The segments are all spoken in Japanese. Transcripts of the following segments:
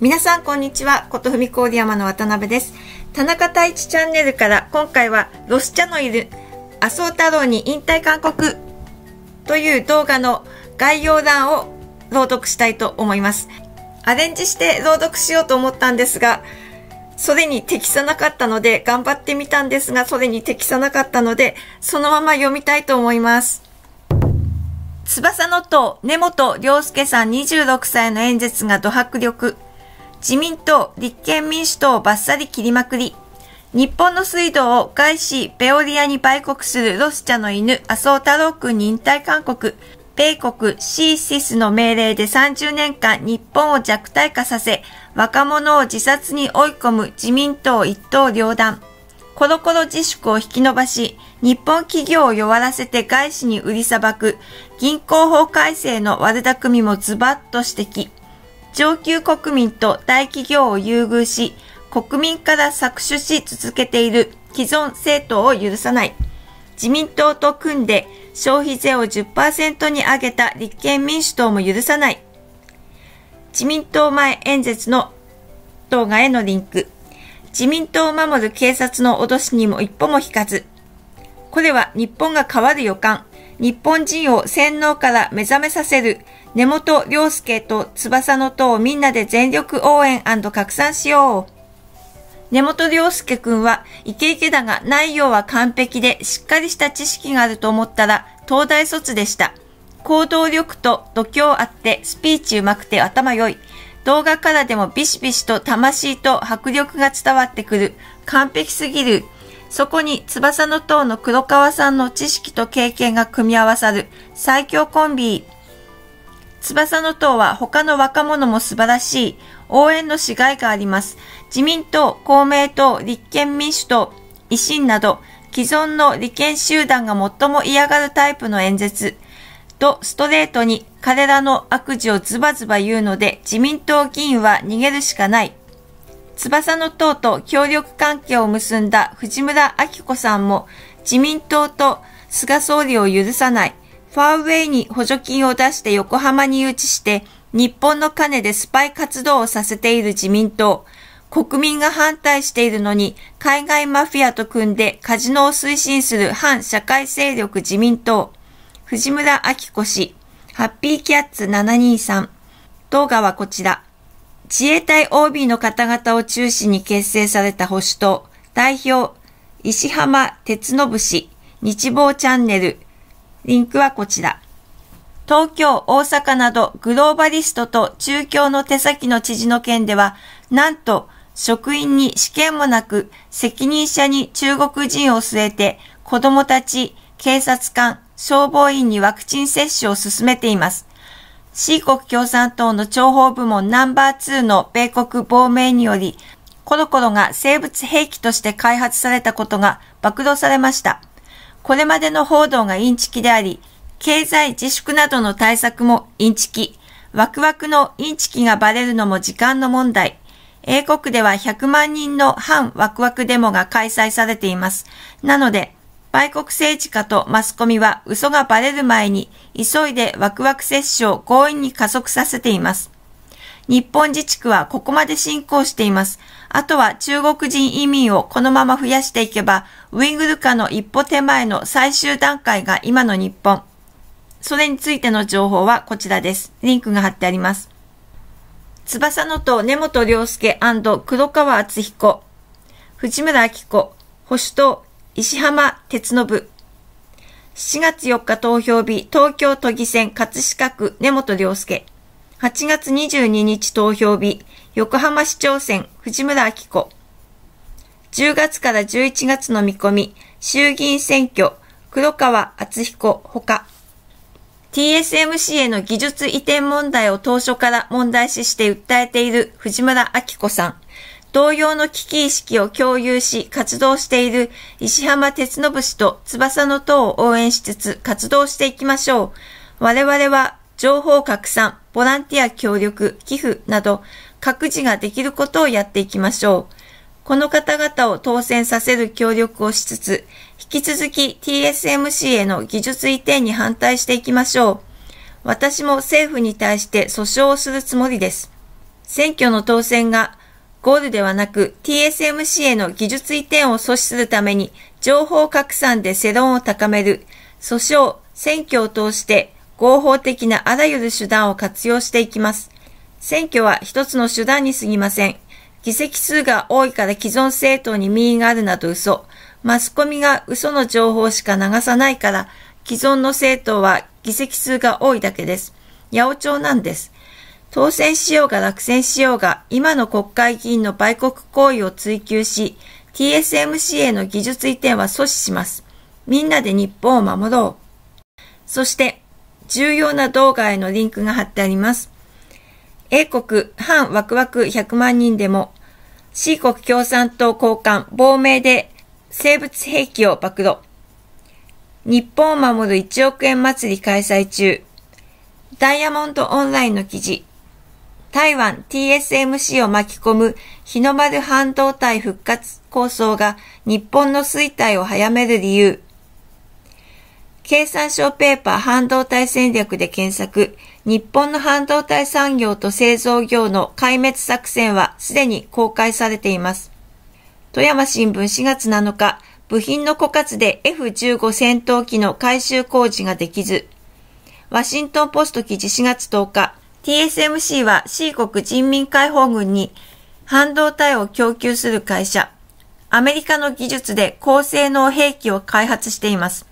皆さんこんにちは。琴文郡山の渡辺です。田中太一チャンネルから今回はロス茶のいる麻生太郎に引退勧告という動画の概要欄を朗読したいと思います。アレンジして朗読しようと思ったんですが、それに適さなかったので頑張ってみたんですが、それに適さなかったので、そのまま読みたいと思います。翼の塔、根本良介さん26歳の演説がド迫力。自民党、立憲民主党をバッサリ切りまくり、日本の水道を外資、ペオリアに売国するロチャの犬、麻生太郎君忍耐勧告、米国シーシスの命令で30年間日本を弱体化させ、若者を自殺に追い込む自民党一党両断。コロコロ自粛を引き延ばし、日本企業を弱らせて外資に売りさばく、銀行法改正の悪巧みもズバッと指摘。上級国民と大企業を優遇し、国民から搾取し続けている既存政党を許さない。自民党と組んで消費税を10%に上げた立憲民主党も許さない。自民党前演説の動画へのリンク。自民党を守る警察の脅しにも一歩も引かず。これは日本が変わる予感。日本人を洗脳から目覚めさせる根本良介と翼の塔をみんなで全力応援拡散しよう。根本良介くんはイケイケだが内容は完璧でしっかりした知識があると思ったら東大卒でした。行動力と度胸あってスピーチうまくて頭良い。動画からでもビシビシと魂と迫力が伝わってくる。完璧すぎる。そこに翼の塔の黒川さんの知識と経験が組み合わさる最強コンビ。翼の党は他の若者も素晴らしい。応援のしがいがあります。自民党、公明党、立憲民主党、維新など、既存の利権集団が最も嫌がるタイプの演説とストレートに彼らの悪事をズバズバ言うので自民党議員は逃げるしかない。翼の党と協力関係を結んだ藤村明子さんも自民党と菅総理を許さない。ファーウェイに補助金を出して横浜に誘致して、日本の金でスパイ活動をさせている自民党。国民が反対しているのに、海外マフィアと組んでカジノを推進する反社会勢力自民党。藤村明子氏。ハッピーキャッツ723。動画はこちら。自衛隊 OB の方々を中心に結成された保守党。代表、石浜哲信氏。日報チャンネル。リンクはこちら。東京、大阪などグローバリストと中共の手先の知事の件では、なんと職員に試験もなく責任者に中国人を据えて子供たち、警察官、消防員にワクチン接種を進めています。C 国共産党の諜報部門ナンバー2の米国亡命により、コロコロが生物兵器として開発されたことが暴露されました。これまでの報道がインチキであり、経済自粛などの対策もインチキ、ワクワクのインチキがバレるのも時間の問題。英国では100万人の反ワクワクデモが開催されています。なので、売国政治家とマスコミは嘘がバレる前に急いでワクワク接種を強引に加速させています。日本自治区はここまで進行しています。あとは中国人移民をこのまま増やしていけば、ウイグル化の一歩手前の最終段階が今の日本。それについての情報はこちらです。リンクが貼ってあります。翼のと根本良介黒川敦彦、藤村明子、保守党、石浜哲信。7月4日投票日、東京都議選葛飾区根本良介。8月22日投票日、横浜市長選、藤村明子。10月から11月の見込み、衆議院選挙、黒川厚彦ほか。TSMC への技術移転問題を当初から問題視して訴えている藤村明子さん。同様の危機意識を共有し活動している石浜哲信氏と翼の党を応援しつつ活動していきましょう。我々は情報拡散、ボランティア協力、寄付など、各自ができることをやっていきましょう。この方々を当選させる協力をしつつ、引き続き TSMC への技術移転に反対していきましょう。私も政府に対して訴訟をするつもりです。選挙の当選がゴールではなく TSMC への技術移転を阻止するために情報拡散で世論を高める、訴訟、選挙を通して合法的なあらゆる手段を活用していきます。選挙は一つの手段に過ぎません。議席数が多いから既存政党に民意があるなど嘘。マスコミが嘘の情報しか流さないから、既存の政党は議席数が多いだけです。八百長なんです。当選しようが落選しようが、今の国会議員の売国行為を追求し、TSMC への技術移転は阻止します。みんなで日本を守ろう。そして、重要な動画へのリンクが貼ってあります。英国反ワクワク100万人でも C 国共産党高官亡命で生物兵器を暴露。日本を守る1億円祭り開催中。ダイヤモンドオンラインの記事。台湾 TSMC を巻き込む日の丸半導体復活構想が日本の衰退を早める理由。経産省ペーパー半導体戦略で検索、日本の半導体産業と製造業の壊滅作戦はすでに公開されています。富山新聞4月7日、部品の枯渇で F15 戦闘機の改修工事ができず、ワシントンポスト記事4月10日、TSMC は C 国人民解放軍に半導体を供給する会社、アメリカの技術で高性能兵器を開発しています。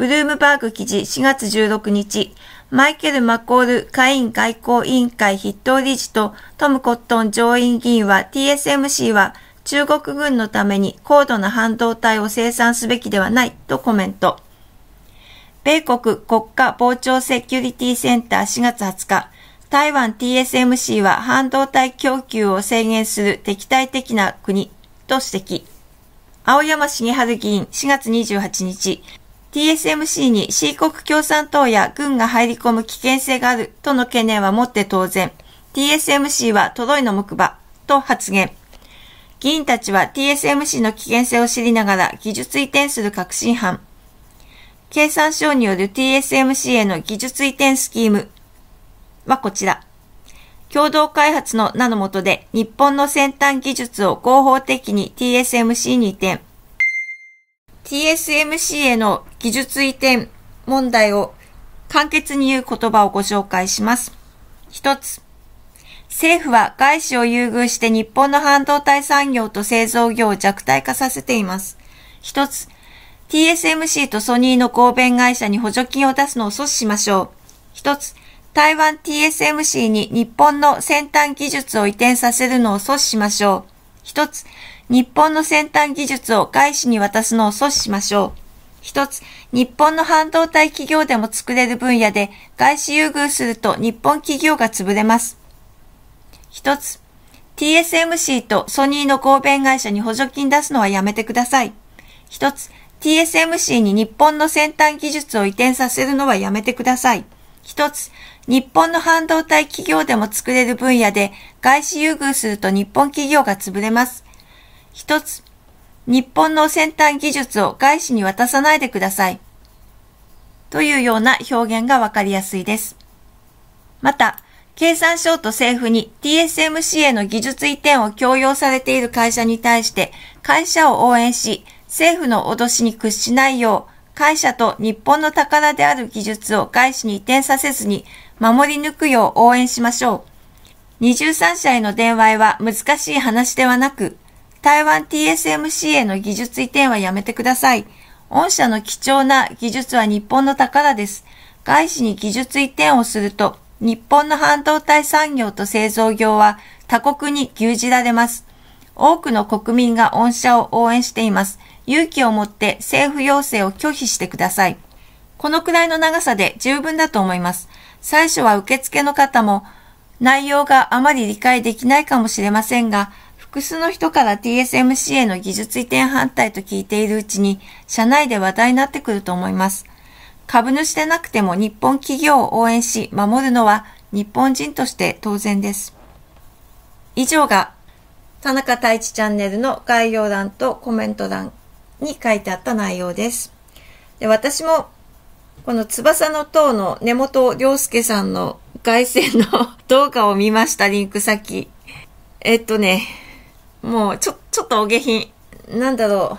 ブルームバーグ記事4月16日、マイケル・マコール下院外交委員会筆頭理事とトム・コットン上院議員は TSMC は中国軍のために高度な半導体を生産すべきではないとコメント。米国国家防潮セキュリティセンター4月20日、台湾 TSMC は半導体供給を制限する敵対的な国と指摘。青山茂春議員4月28日、TSMC に C 国共産党や軍が入り込む危険性があるとの懸念はもって当然、TSMC はトロイの木馬と発言。議員たちは TSMC の危険性を知りながら技術移転する確信犯。経産省による TSMC への技術移転スキームはこちら。共同開発の名のもとで日本の先端技術を合法的に TSMC に移転。TSMC への技術移転問題を簡潔に言う言葉をご紹介します。一つ。政府は外資を優遇して日本の半導体産業と製造業を弱体化させています。一つ。TSMC とソニーの合弁会社に補助金を出すのを阻止しましょう。一つ。台湾 TSMC に日本の先端技術を移転させるのを阻止しましょう。一つ、日本の先端技術を外資に渡すのを阻止しましょう。一つ、日本の半導体企業でも作れる分野で外資優遇すると日本企業が潰れます。一つ、TSMC とソニーの合弁会社に補助金出すのはやめてください。一つ、TSMC に日本の先端技術を移転させるのはやめてください。一つ、日本の半導体企業でも作れる分野で外資優遇すると日本企業が潰れます。一つ、日本の先端技術を外資に渡さないでください。というような表現がわかりやすいです。また、経産省と政府に TSMC への技術移転を強要されている会社に対して、会社を応援し、政府の脅しに屈しないよう、会社と日本の宝である技術を外資に移転させずに守り抜くよう応援しましょう。23社への電話は難しい話ではなく、台湾 TSMC への技術移転はやめてください。御社の貴重な技術は日本の宝です。外資に技術移転をすると、日本の半導体産業と製造業は他国に牛耳られます。多くの国民が御社を応援しています。勇気を持って政府要請を拒否してください。このくらいの長さで十分だと思います。最初は受付の方も内容があまり理解できないかもしれませんが、複数の人から TSMC への技術移転反対と聞いているうちに、社内で話題になってくると思います。株主でなくても日本企業を応援し、守るのは日本人として当然です。以上が、田中太一チャンネルの概要欄とコメント欄に書いてあった内容です。で私もこの翼の塔の根本良介さんの凱旋の動画を見ました、リンク先。えっとね、もうちょ、ちょっとお下品。なんだろ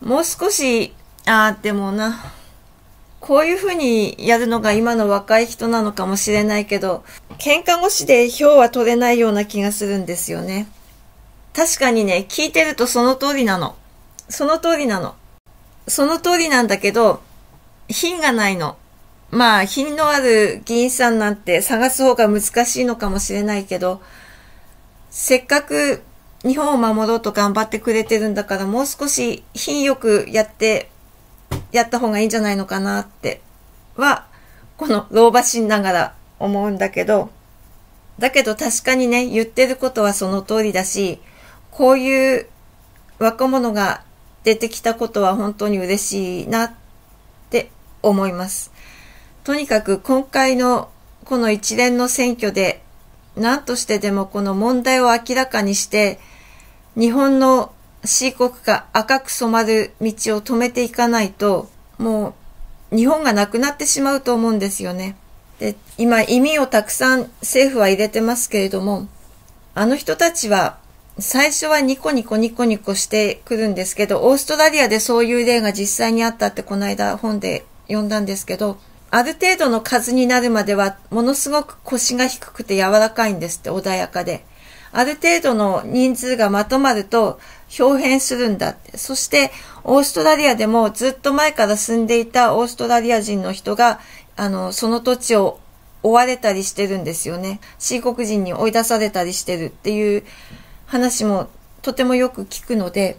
う。もう少し、あーでもな、こういう風にやるのが今の若い人なのかもしれないけど、喧嘩越しで票は取れないような気がするんですよね。確かにね、聞いてるとその通りなの。その通りなの。その通りなんだけど、品がないの。まあ、品のある議員さんなんて探す方が難しいのかもしれないけど、せっかく日本を守ろうと頑張ってくれてるんだから、もう少し品よくやって、やった方がいいんじゃないのかなって、は、この老婆心ながら思うんだけど、だけど確かにね、言ってることはその通りだし、こういう若者が出てきたことは本当に嬉しいなって思います。とにかく今回のこの一連の選挙で何としてでもこの問題を明らかにして日本の C 国が赤く染まる道を止めていかないともう日本がなくなってしまうと思うんですよね。で今意味をたくさん政府は入れてますけれどもあの人たちは最初はニコニコニコニコしてくるんですけど、オーストラリアでそういう例が実際にあったってこの間本で読んだんですけど、ある程度の数になるまではものすごく腰が低くて柔らかいんですって穏やかで。ある程度の人数がまとまると表変するんだって。そしてオーストラリアでもずっと前から住んでいたオーストラリア人の人があのその土地を追われたりしてるんですよね。中国人に追い出されたりしてるっていう話もとてもよく聞くので、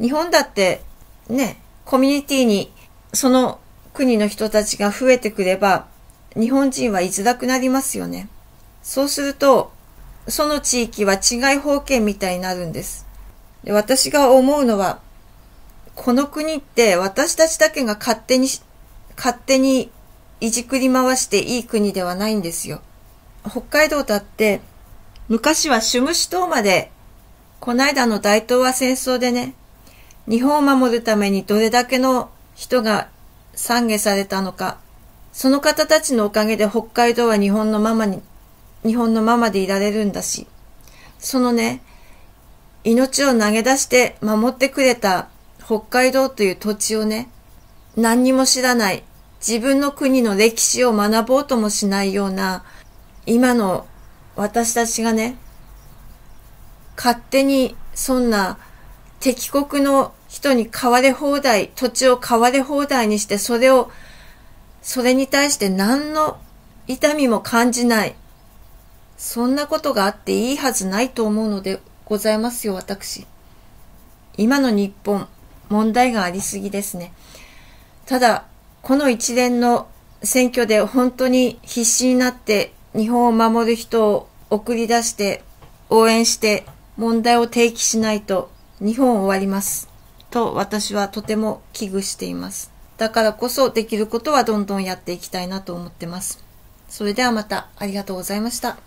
日本だってね、コミュニティにその国の人たちが増えてくれば、日本人は居づらくなりますよね。そうすると、その地域は違い方権みたいになるんです。で私が思うのは、この国って私たちだけが勝手に、勝手にいじくり回していい国ではないんですよ。北海道だって昔はシュムシ島まで、この間の大東亜戦争でね、日本を守るためにどれだけの人が懺悔されたのか、その方たちのおかげで北海道は日本のままに、日本のままでいられるんだし、そのね、命を投げ出して守ってくれた北海道という土地をね、何にも知らない、自分の国の歴史を学ぼうともしないような、今の私たちがね、勝手にそんな敵国の人に買われ放題、土地を買われ放題にして、それを、それに対して何の痛みも感じない。そんなことがあっていいはずないと思うのでございますよ、私。今の日本、問題がありすぎですね。ただ、この一連の選挙で本当に必死になって日本を守る人を送り出して応援して問題を提起しないと日本終わります。と私はとても危惧しています。だからこそできることはどんどんやっていきたいなと思ってます。それではまたありがとうございました。